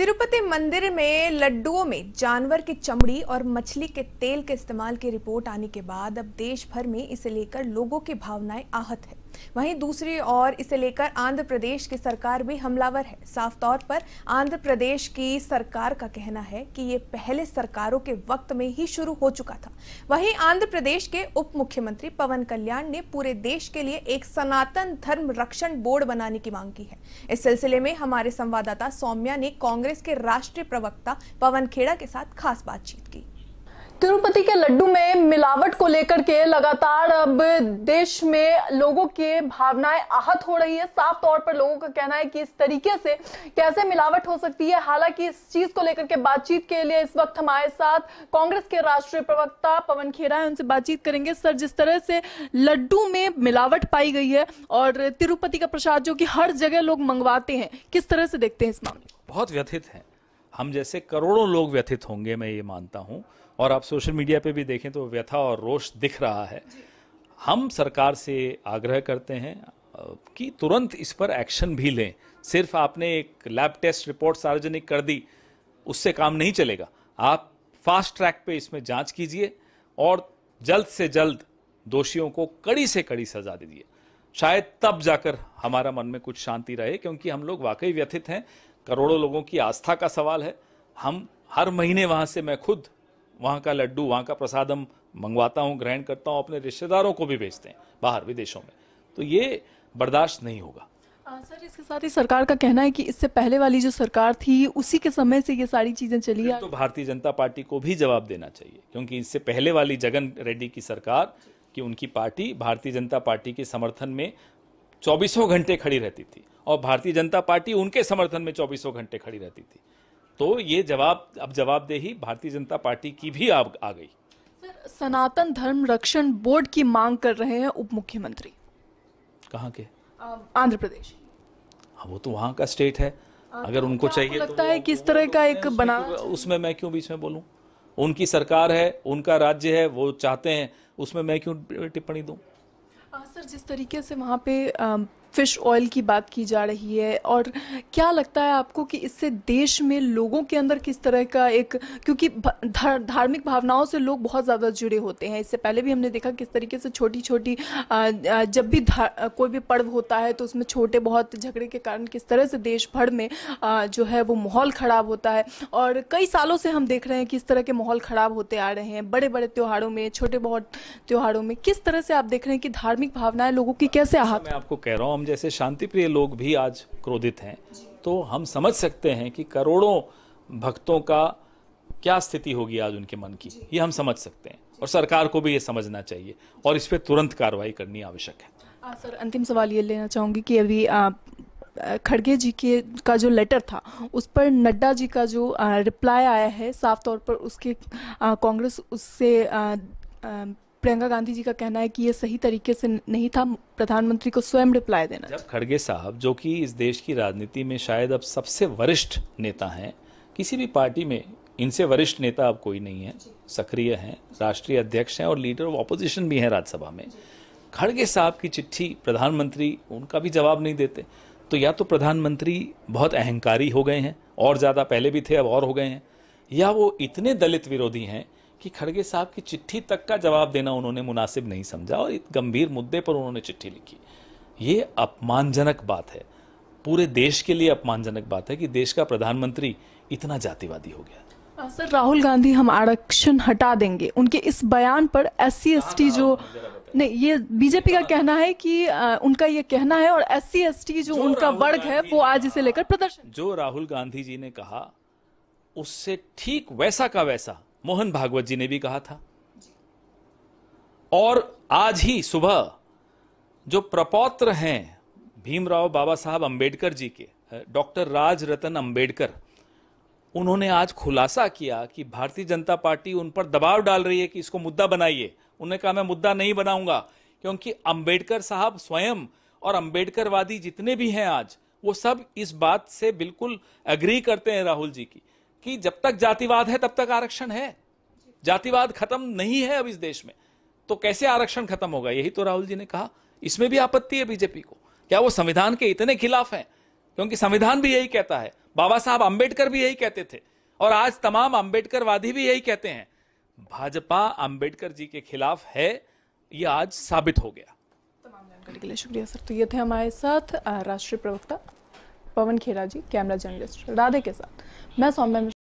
तिरुपति मंदिर में लड्डुओं में जानवर की चमड़ी और मछली के तेल के इस्तेमाल की रिपोर्ट आने के बाद अब देश भर में इसे लेकर लोगों की भावनाएं आहत है वहीं दूसरी ओर इसे लेकर आंध्र प्रदेश की सरकार भी हमलावर है साफ तौर पर आंध्र प्रदेश की सरकार का कहना है कि ये पहले सरकारों के वक्त में ही शुरू हो चुका था वहीं आंध्र प्रदेश के उप मुख्यमंत्री पवन कल्याण ने पूरे देश के लिए एक सनातन धर्म रक्षण बोर्ड बनाने की मांग की है इस सिलसिले में हमारे संवाददाता सौम्या ने कांग्रेस के राष्ट्रीय प्रवक्ता पवन खेड़ा के साथ खास बातचीत की तिरुपति के लड्डू में मिलावट को लेकर के लगातार अब देश में लोगों के भावनाएं आहत हो रही है साफ तौर पर लोगों का कहना है कि इस तरीके से कैसे मिलावट हो सकती है हालांकि इस चीज को लेकर के बातचीत के लिए इस वक्त हमारे साथ कांग्रेस के राष्ट्रीय प्रवक्ता पवन खेड़ा है उनसे बातचीत करेंगे सर जिस तरह से लड्डू में मिलावट पाई गई है और तिरुपति का प्रसाद जो कि हर जगह लोग मंगवाते हैं किस तरह से देखते हैं इस मामले बहुत व्यथित है हम जैसे करोड़ों लोग व्यथित होंगे मैं ये मानता हूँ और आप सोशल मीडिया पे भी देखें तो व्यथा और रोष दिख रहा है हम सरकार से आग्रह करते हैं कि तुरंत इस पर एक्शन भी लें सिर्फ आपने एक लैब टेस्ट रिपोर्ट सार्वजनिक कर दी उससे काम नहीं चलेगा आप फास्ट ट्रैक पे इसमें जांच कीजिए और जल्द से जल्द दोषियों को कड़ी से कड़ी सजा दीजिए शायद तब जाकर हमारा मन में कुछ शांति रहे क्योंकि हम लोग वाकई व्यथित हैं करोड़ों लोगों की आस्था का सवाल है हम हर महीने वहाँ से मैं खुद वहाँ का लड्डू वहाँ का प्रसाद हम मंगवाता हूँ ग्रहण करता हूँ अपने रिश्तेदारों को भी भेजते हैं बाहर विदेशों में तो ये बर्दाश्त नहीं होगा सर इसके साथ ही सरकार का कहना है कि इससे पहले वाली जो सरकार थी उसी के समय से ये सारी चीजें चली तो भारतीय जनता पार्टी को भी जवाब देना चाहिए क्योंकि इससे पहले वाली जगन रेड्डी की सरकार कि उनकी पार्टी भारतीय जनता पार्टी के समर्थन में चौबीसों घंटे खड़ी रहती थी और भारतीय जनता पार्टी उनके समर्थन में चौबीसों घंटे खड़ी रहती थी तो ये जवाब अब जवाबदेही भारतीय जनता पार्टी की भी आ, आ गई सनातन धर्म रक्षण बोर्ड की मांग कर रहे हैं उप मुख्यमंत्री कहाँ के आंध्र प्रदेश हाँ वो तो वहाँ का स्टेट है अगर उनको तो चाहिए तो लगता तो है कि इस तरह का एक तो बना उसमें मैं क्यों बीच में बोलूँ उनकी सरकार है उनका राज्य है वो चाहते हैं उसमें मैं क्यों टिप्पणी दूँ सर जिस तरीके से वहाँ पे फिश ऑयल की बात की जा रही है और क्या लगता है आपको कि इससे देश में लोगों के अंदर किस तरह का एक क्योंकि धार्मिक भावनाओं से लोग बहुत ज़्यादा जुड़े होते हैं इससे पहले भी हमने देखा किस तरीके से छोटी छोटी जब भी कोई भी पर्व होता है तो उसमें छोटे बहुत झगड़े के कारण किस तरह से देश भर में जो है वो माहौल ख़राब होता है और कई सालों से हम देख रहे हैं कि इस तरह के माहौल ख़राब होते आ रहे हैं बड़े बड़े त्यौहारों में छोटे बहुत त्यौहारों में किस तरह से आप देख रहे हैं कि धार्मिक भावनाएं लोगों की कैसे अच्छा, आहत मैं आपको कह रहा हूँ हम जैसे शांति प्रिय लोग भी आज क्रोधित हैं तो हम समझ सकते हैं कि करोड़ों भक्तों का क्या स्थिति होगी आज उनके मन की ये हम समझ सकते हैं और सरकार को भी ये समझना चाहिए और इस पर तुरंत कार्रवाई करनी आवश्यक है आ, सर अंतिम सवाल ये लेना चाहूँगी कि अभी आप खड़गे जी के का जो लेटर था उस पर नड्डा जी का जो रिप्लाई आया है साफ तौर पर उसके कांग्रेस उससे आ, आ, प्रियंका गांधी जी का कहना है कि ये सही तरीके से नहीं था प्रधानमंत्री को स्वयं रिप्लाई देना जब खड़गे साहब जो कि इस देश की राजनीति में शायद अब सबसे वरिष्ठ नेता हैं किसी भी पार्टी में इनसे वरिष्ठ नेता अब कोई नहीं है सक्रिय हैं राष्ट्रीय अध्यक्ष हैं और लीडर ऑफ अपोजिशन भी हैं राज्यसभा में खड़गे साहब की चिट्ठी प्रधानमंत्री उनका भी जवाब नहीं देते तो या तो प्रधानमंत्री बहुत अहंकारी हो गए हैं और ज़्यादा पहले भी थे अब और हो गए हैं या वो इतने दलित विरोधी हैं कि खड़गे साहब की चिट्ठी तक का जवाब देना उन्होंने मुनासिब नहीं समझा और गंभीर मुद्दे पर उन्होंने चिट्ठी लिखी ये अपमानजनक बात है पूरे देश के लिए अपमानजनक बात है कि देश का प्रधानमंत्री इतना जातिवादी हो गया सर राहुल गांधी हम आरक्षण हटा देंगे उनके इस बयान पर एस सी हाँ, हाँ, जो हाँ, नहीं ये बीजेपी का कहना है कि आ, उनका ये कहना है और एस सी जो, जो उनका वर्ग है वो आज इसे लेकर प्रदर्शन जो राहुल गांधी जी ने कहा उससे ठीक वैसा का वैसा मोहन भागवत जी ने भी कहा था और आज ही सुबह जो प्रपौत्र हैं भीमराव बाबा साहब अंबेडकर जी के डॉक्टर राज रतन अंबेडकर उन्होंने आज खुलासा किया कि भारतीय जनता पार्टी उन पर दबाव डाल रही है कि इसको मुद्दा बनाइए उन्होंने कहा मैं मुद्दा नहीं बनाऊंगा क्योंकि अंबेडकर साहब स्वयं और अंबेडकरवादी जितने भी हैं आज वो सब इस बात से बिल्कुल एग्री करते हैं राहुल जी की कि जब तक जातिवाद है तब तक आरक्षण है जातिवाद खत्म नहीं है अब इस देश में तो कैसे आरक्षण खत्म होगा यही तो राहुल जी ने कहा इसमें भी आपत्ति है बीजेपी को क्या वो संविधान के इतने खिलाफ है क्योंकि संविधान भी यही कहता है बाबा साहब अंबेडकर भी यही कहते थे और आज तमाम अंबेडकरवादी भी यही कहते हैं भाजपा अंबेडकर जी के खिलाफ है ये आज साबित हो गया तमाम जानकारी के लिए शुक्रिया सर तो ये थे हमारे साथ राष्ट्रीय प्रवक्ता पवन खेरा जी कैमरा जर्नलिस्ट राधे के साथ मैं सौम्य